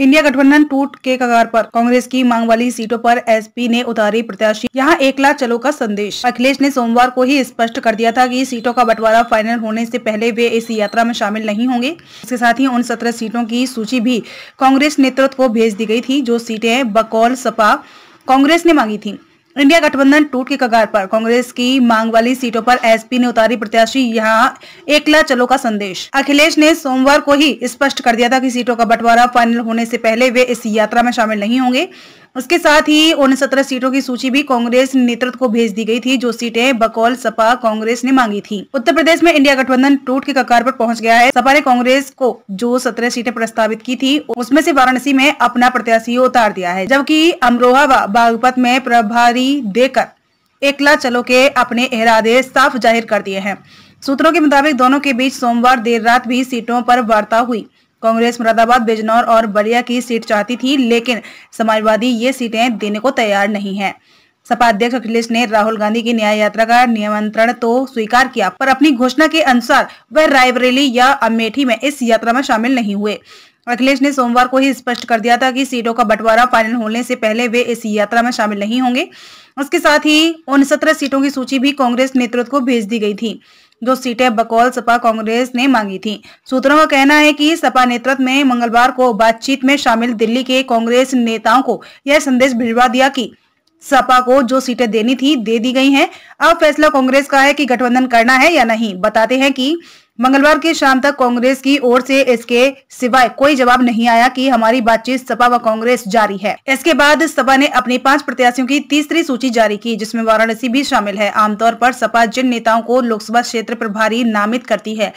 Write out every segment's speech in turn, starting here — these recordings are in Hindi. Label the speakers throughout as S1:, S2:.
S1: इंडिया गठबंधन टूट के कगार पर कांग्रेस की मांग वाली सीटों पर एसपी ने उतारी प्रत्याशी यहां एक लाख चलो का संदेश अखिलेश ने सोमवार को ही स्पष्ट कर दिया था कि सीटों का बंटवारा फाइनल होने से पहले वे इस यात्रा में शामिल नहीं होंगे इसके साथ ही उन सत्रह सीटों की सूची भी कांग्रेस नेतृत्व को भेज दी गयी थी जो सीटें बकौल सपा कांग्रेस ने मांगी थी इंडिया गठबंधन टूट के कगार पर कांग्रेस की मांग वाली सीटों पर एसपी ने उतारी प्रत्याशी यहां एकला चलो का संदेश अखिलेश ने सोमवार को ही स्पष्ट कर दिया था कि सीटों का बंटवारा फाइनल होने से पहले वे इस यात्रा में शामिल नहीं होंगे उसके साथ ही उन सत्रह सीटों की सूची भी कांग्रेस नेतृत्व को भेज दी गई थी जो सीटें बकौल सपा कांग्रेस ने मांगी थी उत्तर प्रदेश में इंडिया गठबंधन टूट के ककार पर पहुंच गया है सपा ने कांग्रेस को जो सत्रह सीटें प्रस्तावित की थी उसमें से वाराणसी में अपना प्रत्याशी उतार दिया है जबकि अमरोहा व बागपत में प्रभारी देकर एकला चलो के अपने इरादे साफ जाहिर कर दिए हैं सूत्रों के मुताबिक दोनों के बीच सोमवार देर रात भी सीटों पर वार्ता हुई कांग्रेस मुरादाबाद बिजनौर और बलिया की सीट चाहती थी लेकिन समाजवादी ये सीटें देने को तैयार नहीं है सपा अध्यक्ष अखिलेश ने राहुल गांधी की न्याय यात्रा का नियमंत्रण तो स्वीकार किया पर अपनी घोषणा के अनुसार वह रायबरेली या अमेठी में इस यात्रा में शामिल नहीं हुए अखिलेश ने सोमवार को ही स्पष्ट कर दिया था कि सीटों का बंटवारा फाइनल होने से पहले वे इस यात्रा में शामिल नहीं होंगे उसके साथ ही उन सत्रह सीटों की सूची भी कांग्रेस नेतृत्व को भेज दी गई थी जो सीटें बकौल सपा कांग्रेस ने मांगी थी सूत्रों का कहना है कि सपा नेतृत्व में मंगलवार को बातचीत में शामिल दिल्ली के कांग्रेस नेताओं को यह संदेश भिजवा दिया कि सपा को जो सीटें देनी थी दे दी गई हैं अब फैसला कांग्रेस का है कि गठबंधन करना है या नहीं बताते हैं कि मंगलवार की शाम तक कांग्रेस की ओर से इसके सिवाय कोई जवाब नहीं आया कि हमारी बातचीत सपा व कांग्रेस जारी है इसके बाद सपा ने अपने पांच प्रत्याशियों की तीसरी सूची जारी की जिसमें वाराणसी भी शामिल है आमतौर पर सपा जिन नेताओं को लोकसभा क्षेत्र प्रभारी नामित करती है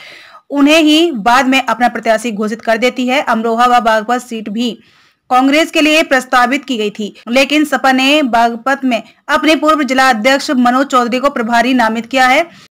S1: उन्हें ही बाद में अपना प्रत्याशी घोषित कर देती है अमरोहा व बागपत सीट भी कांग्रेस के लिए प्रस्तावित की गई थी लेकिन सपा ने बागपत में अपने पूर्व जिला अध्यक्ष मनोज चौधरी को प्रभारी नामित किया है